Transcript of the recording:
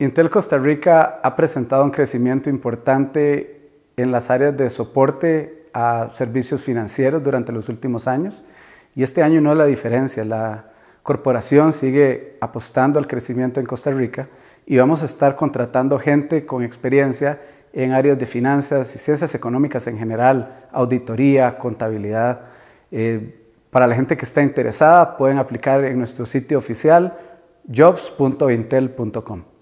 Intel Costa Rica ha presentado un crecimiento importante en las áreas de soporte a servicios financieros durante los últimos años y este año no es la diferencia. La corporación sigue apostando al crecimiento en Costa Rica y vamos a estar contratando gente con experiencia en áreas de finanzas y ciencias económicas en general, auditoría, contabilidad. Eh, para la gente que está interesada pueden aplicar en nuestro sitio oficial jobs.intel.com.